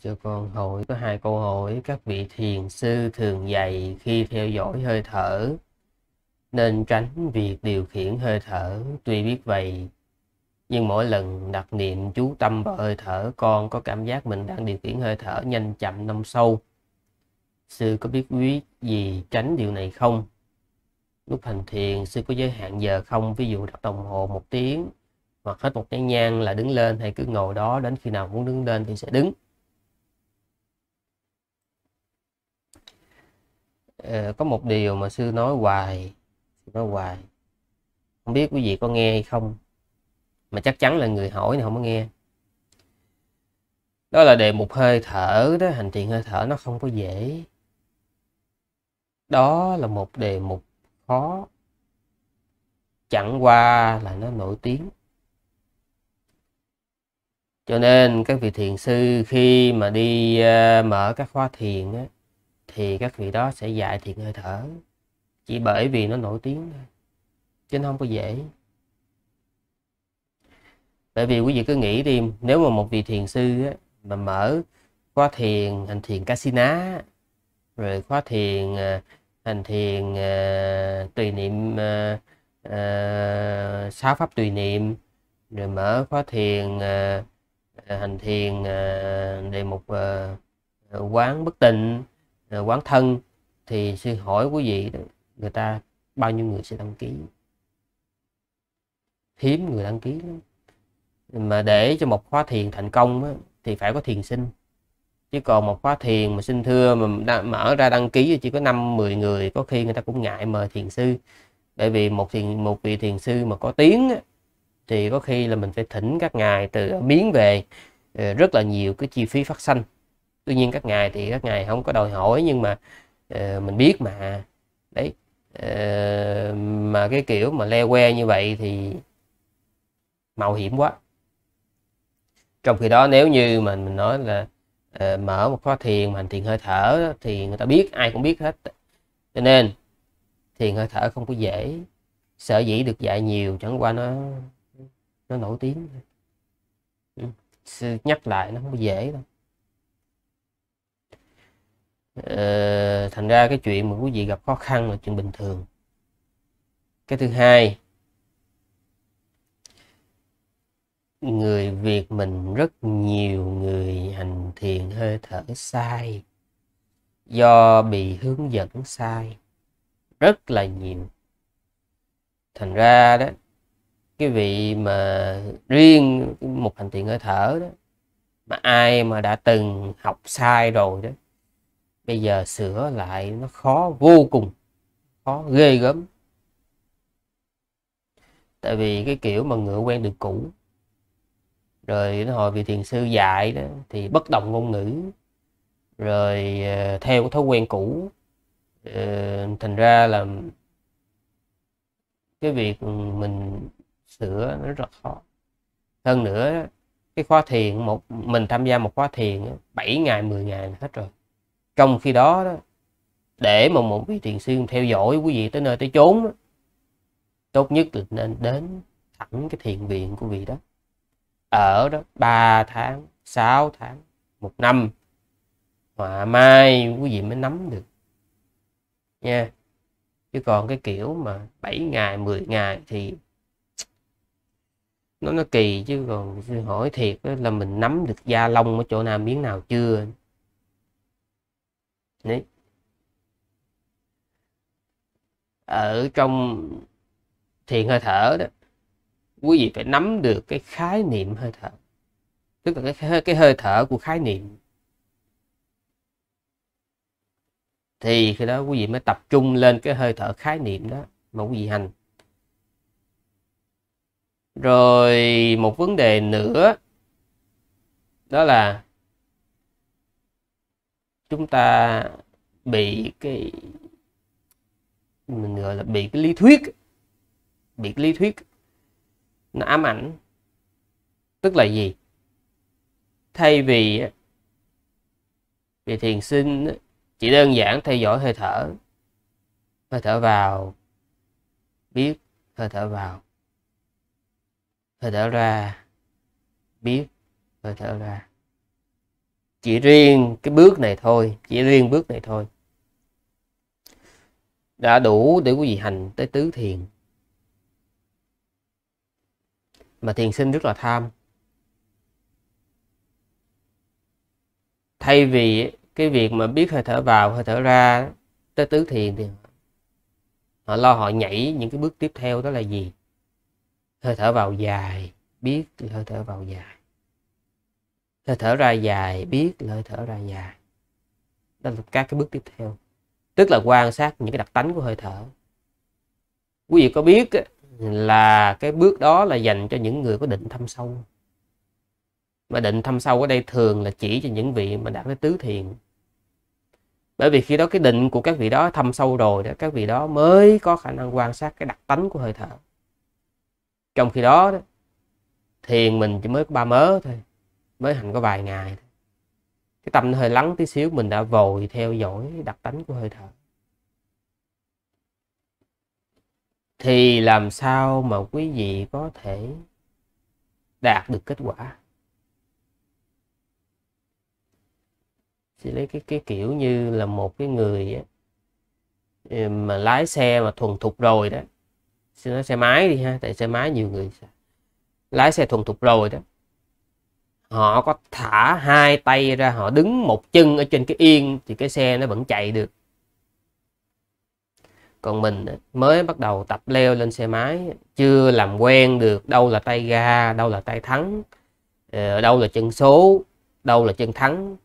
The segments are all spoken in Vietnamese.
cho con hỏi có hai câu hỏi các vị thiền sư thường dạy khi theo dõi hơi thở nên tránh việc điều khiển hơi thở tuy biết vậy nhưng mỗi lần đặt niệm chú tâm vào hơi thở con có cảm giác mình đang điều khiển hơi thở nhanh chậm nông sâu sư có biết quý gì tránh điều này không lúc hành thiền sư có giới hạn giờ không ví dụ đặt đồng hồ một tiếng hoặc hết một cái nhang là đứng lên hay cứ ngồi đó đến khi nào muốn đứng lên thì sẽ đứng Ờ, có một điều mà sư nói hoài nói hoài không biết quý vị có nghe hay không mà chắc chắn là người hỏi này không có nghe đó là đề mục hơi thở đó hành trì hơi thở nó không có dễ đó là một đề mục khó chẳng qua là nó nổi tiếng cho nên các vị thiền sư khi mà đi uh, mở các khóa thiền á, thì các vị đó sẽ dạy thiền hơi thở chỉ bởi vì nó nổi tiếng chứ nó không có dễ bởi vì quý vị cứ nghĩ đi nếu mà một vị thiền sư mà mở khóa thiền hành thiền casino, rồi khóa thiền à, hành thiền à, tùy niệm à, sáu pháp tùy niệm rồi mở khóa thiền hành thiền uh, đề mục quán bất tịnh quán thân thì sư hỏi quý vị người ta bao nhiêu người sẽ đăng ký hiếm người đăng ký lắm mà để cho một khóa thiền thành công á, thì phải có thiền sinh chứ còn một khóa thiền mà xin thưa mà mở ra đăng ký chỉ có năm 10 người có khi người ta cũng ngại mời thiền sư bởi vì một thiền một vị thiền sư mà có tiếng á, thì có khi là mình phải thỉnh các ngài từ miếng về ờ, rất là nhiều cái chi phí phát sinh tuy nhiên các ngài thì các ngài không có đòi hỏi nhưng mà uh, mình biết mà đấy uh, mà cái kiểu mà leo que như vậy thì mạo hiểm quá trong khi đó nếu như mà mình nói là uh, mở một khóa thiền mà thiền hơi thở thì người ta biết ai cũng biết hết cho nên thiền hơi thở không có dễ sở dĩ được dạy nhiều chẳng qua nó nó nổi tiếng ừ, nhắc lại nó không dễ đâu Ờ, thành ra cái chuyện mà quý vị gặp khó khăn là chuyện bình thường cái thứ hai người Việt mình rất nhiều người hành thiền hơi thở sai do bị hướng dẫn sai rất là nhiều thành ra đó cái vị mà riêng một hành thiền hơi thở đó mà ai mà đã từng học sai rồi đó bây giờ sửa lại nó khó vô cùng khó ghê gớm tại vì cái kiểu mà ngựa quen đường cũ rồi nó hồi vị thiền sư dạy đó thì bất đồng ngôn ngữ rồi ờ, theo cái thói quen cũ ờ, thành ra là cái việc mình sửa nó rất khó hơn nữa cái khóa thiền một mình tham gia một khóa thiền 7 ngày 10 ngày là hết rồi trong khi đó, đó để mà một quý thiền sư theo dõi quý vị tới nơi tới chốn đó, tốt nhất là nên đến thẳng cái thiền viện của vị đó ở đó 3 tháng 6 tháng một năm mà mai quý vị mới nắm được nha chứ còn cái kiểu mà 7 ngày 10 ngày thì nó nó kỳ chứ còn hỏi thiệt là mình nắm được da lông ở chỗ nào miếng nào chưa Đấy. ở trong thiền hơi thở đó quý vị phải nắm được cái khái niệm hơi thở tức là cái cái hơi thở của khái niệm thì khi đó quý vị mới tập trung lên cái hơi thở khái niệm đó mà quý vị hành rồi một vấn đề nữa đó là chúng ta bị cái mình gọi là bị cái lý thuyết bị cái lý thuyết nó ám ảnh tức là gì thay vì về thiền sinh chỉ đơn giản theo dõi hơi thở hơi thở vào biết hơi thở vào hơi thở ra biết hơi thở ra chỉ riêng cái bước này thôi chỉ riêng bước này thôi đã đủ để quý vị hành tới tứ thiền mà thiền sinh rất là tham thay vì cái việc mà biết hơi thở vào hơi thở ra tới tứ thiền thì họ lo họ nhảy những cái bước tiếp theo đó là gì hơi thở vào dài biết hơi thở vào dài hơi thở ra dài biết là hơi thở ra dài đó là các cái bước tiếp theo tức là quan sát những cái đặc tánh của hơi thở quý vị có biết là cái bước đó là dành cho những người có định thâm sâu mà định thâm sâu ở đây thường là chỉ cho những vị mà đạt tới tứ thiền bởi vì khi đó cái định của các vị đó thâm sâu rồi đó các vị đó mới có khả năng quan sát cái đặc tánh của hơi thở trong khi đó, đó thiền mình chỉ mới có ba mớ thôi mới hành có vài ngày cái tâm hơi lắng tí xíu mình đã vội theo dõi đặc tánh của hơi thở thì làm sao mà quý vị có thể đạt được kết quả chỉ lấy cái cái kiểu như là một cái người ấy, ừ, mà lái xe mà thuần thục rồi đó xin nói xe máy đi ha tại xe máy nhiều người lái xe thuần thục rồi đó họ có thả hai tay ra họ đứng một chân ở trên cái yên thì cái xe nó vẫn chạy được còn mình mới bắt đầu tập leo lên xe máy chưa làm quen được đâu là tay ga đâu là tay thắng ờ, đâu là chân số đâu là chân thắng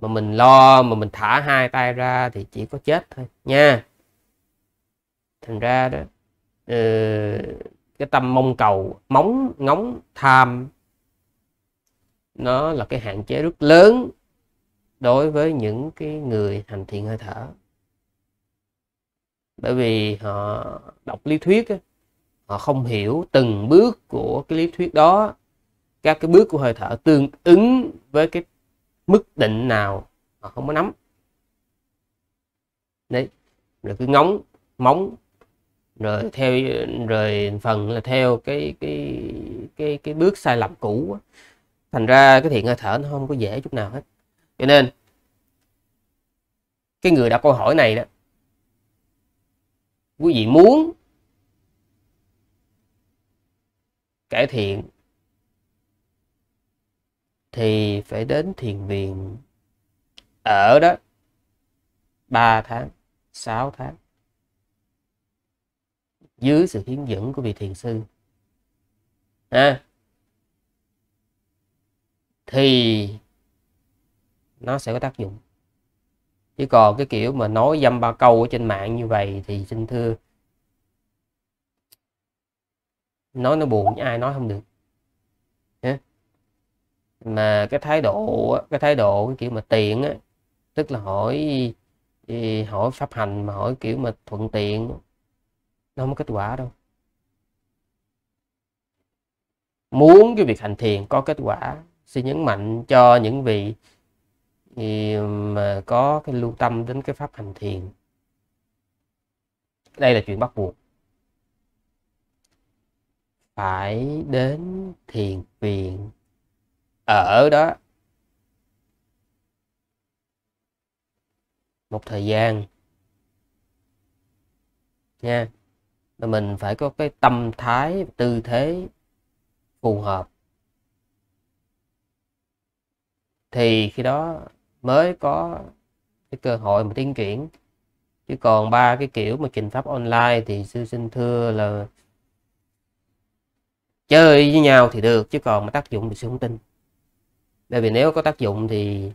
mà mình lo mà mình thả hai tay ra thì chỉ có chết thôi nha thành ra đó ờ, cái tâm mong cầu móng ngóng tham nó là cái hạn chế rất lớn đối với những cái người hành thiện hơi thở bởi vì họ đọc lý thuyết họ không hiểu từng bước của cái lý thuyết đó các cái bước của hơi thở tương ứng với cái mức định nào họ không có nắm đấy rồi cứ ngóng móng rồi theo rồi phần là theo cái cái cái cái bước sai lầm cũ thành ra cái thiện hơi thở nó không có dễ chút nào hết cho nên cái người đặt câu hỏi này đó quý vị muốn cải thiện thì phải đến thiền viện ở đó 3 tháng 6 tháng dưới sự hướng dẫn của vị thiền sư à, thì nó sẽ có tác dụng chứ còn cái kiểu mà nói dăm ba câu ở trên mạng như vậy thì xin thưa nói nó buồn với ai nói không được mà cái thái độ cái thái độ cái kiểu mà tiện á tức là hỏi ừ, hỏi pháp hành mà hỏi kiểu mà thuận tiện nó không có kết quả đâu muốn cái việc hành thiền có kết quả xin nhấn mạnh cho những vị ừ, mà có cái lưu tâm đến cái pháp hành thiền đây là chuyện bắt buộc phải đến thiền viện ở đó một thời gian nha mình phải có cái tâm thái tư thế phù hợp thì khi đó mới có cái cơ hội mà tiến triển chứ còn ba cái kiểu mà trình pháp online thì sư xin thưa là chơi với nhau thì được chứ còn mà tác dụng thì sư không tin bởi vì nếu có tác dụng thì